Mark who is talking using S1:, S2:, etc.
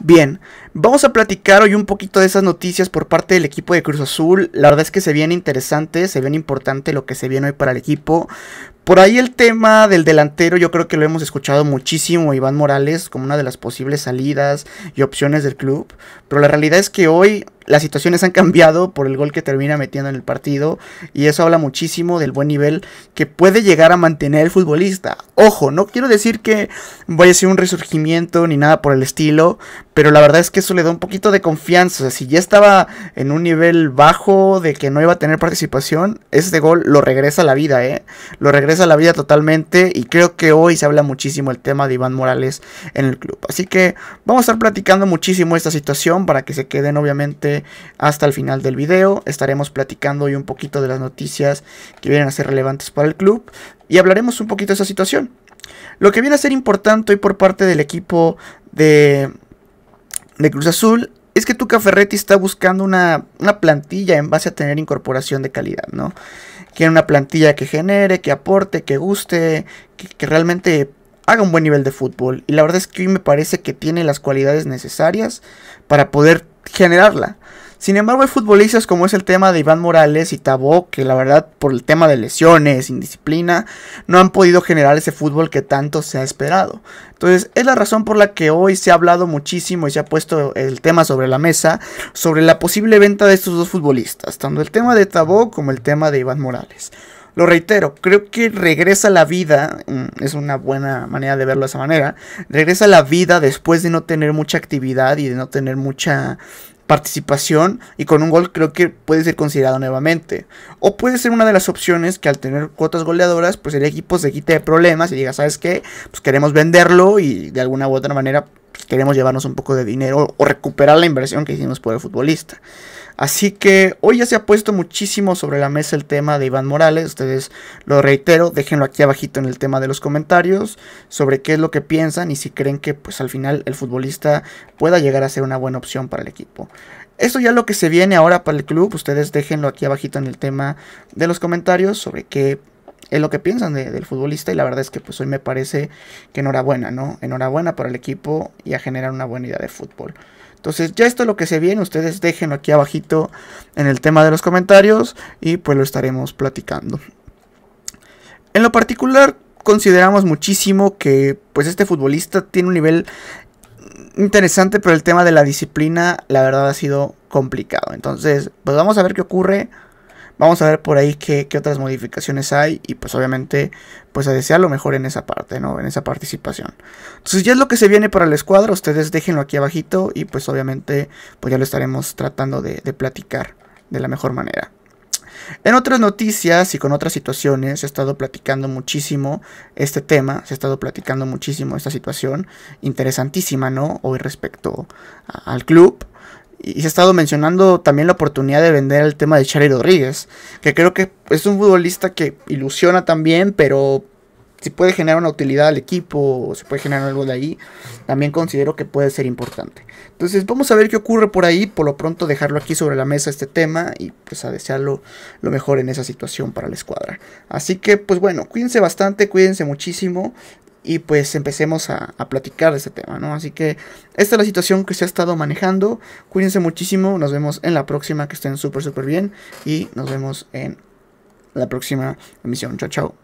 S1: Bien, vamos a platicar hoy un poquito de esas noticias por parte del equipo de Cruz Azul. La verdad es que se viene interesante, se viene importante lo que se viene hoy para el equipo. Por ahí el tema del delantero, yo creo que lo hemos escuchado muchísimo, Iván Morales, como una de las posibles salidas y opciones del club. Pero la realidad es que hoy las situaciones han cambiado por el gol que termina metiendo en el partido y eso habla muchísimo del buen nivel que puede llegar a mantener el futbolista. Ojo, no quiero decir que vaya a ser un resurgimiento ni nada por el estilo, pero la verdad es que eso le da un poquito de confianza. si ya estaba en un nivel bajo de que no iba a tener participación, este gol lo regresa a la vida, ¿eh? Lo regresa a la vida totalmente y creo que hoy se habla muchísimo el tema de Iván Morales en el club. Así que vamos a estar platicando muchísimo esta situación para que se queden obviamente hasta el final del video. Estaremos platicando hoy un poquito de las noticias que vienen a ser relevantes para el club y hablaremos un poquito de esa situación. Lo que viene a ser importante hoy por parte del equipo de, de Cruz Azul es que Tuca Ferretti está buscando una, plantilla en base a tener incorporación de calidad, ¿no? Quiere una plantilla que genere, que aporte, que guste, que, realmente haga un buen nivel de fútbol. Y la verdad es que hoy me parece que tiene las cualidades necesarias para poder generarla. Sin embargo, hay futbolistas como es el tema de Iván Morales y Tabó, que la verdad por el tema de lesiones, indisciplina, no han podido generar ese fútbol que tanto se ha esperado. Entonces, es la razón por la que hoy se ha hablado muchísimo y se ha puesto el tema sobre la mesa sobre la posible venta de estos dos futbolistas, tanto el tema de Tabó como el tema de Iván Morales lo reitero, creo que regresa la vida, mm, es una buena manera de verlo de esa manera, regresa la vida después de no tener mucha actividad y de no tener mucha participación y con un gol creo que puede ser considerado nuevamente. O puede ser una de las opciones que al tener cuotas goleadoras, pues el equipo se quite de problemas y diga, ¿sabes qué? Pues queremos venderlo y de alguna u otra manera pues, queremos llevarnos un poco de dinero o recuperar la inversión que hicimos por el futbolista. Así que hoy ya se ha puesto muchísimo sobre la mesa el tema de Iván Morales. Ustedes lo reitero, déjenlo aquí abajito en el tema de los comentarios sobre qué es lo que piensan y si creen que pues al final el futbolista pueda llegar a ser una buena opción para el equipo. Eso ya lo que se viene ahora para el club. Ustedes déjenlo aquí abajito en el tema de los comentarios sobre qué es lo que piensan del futbolista y la verdad es que pues hoy me parece que enhorabuena, ¿no? Enhorabuena para el equipo y a generar una buena idea de fútbol. Entonces ya esto es lo que se viene, ustedes déjenlo aquí abajito en el tema de los comentarios y pues lo estaremos platicando. En lo particular consideramos muchísimo que pues este futbolista tiene un nivel interesante, pero el tema de la disciplina la verdad ha sido complicado. Entonces pues vamos a ver qué ocurre. Vamos a ver por ahí qué, otras modificaciones hay y pues obviamente pues a desear lo mejor en esa parte, ¿no? En esa participación. Entonces ya es lo que se viene para la escuadra, ustedes déjenlo aquí abajito y pues obviamente pues ya lo estaremos tratando de, platicar de la mejor manera. En otras noticias y con otras situaciones se ha estado platicando muchísimo este tema, se ha estado platicando muchísimo esta situación interesantísima, ¿no? Hoy respecto al club y se ha estado mencionando también la oportunidad de vender el tema de Charlie Rodríguez, que creo que es un futbolista que ilusiona también, pero si puede generar una utilidad al equipo, o si puede generar algo de ahí, también considero que puede ser importante. Entonces vamos a ver qué ocurre por ahí, por lo pronto dejarlo aquí sobre la mesa este tema y pues a desearlo lo mejor en esa situación para la escuadra. Así que pues bueno, cuídense bastante, cuídense muchísimo, y pues empecemos a, platicar de este tema, ¿no? Así que esta es la situación que se ha estado manejando. Cuídense muchísimo, nos vemos en la próxima, que estén súper, súper bien y nos vemos en la próxima emisión. Chao, chao.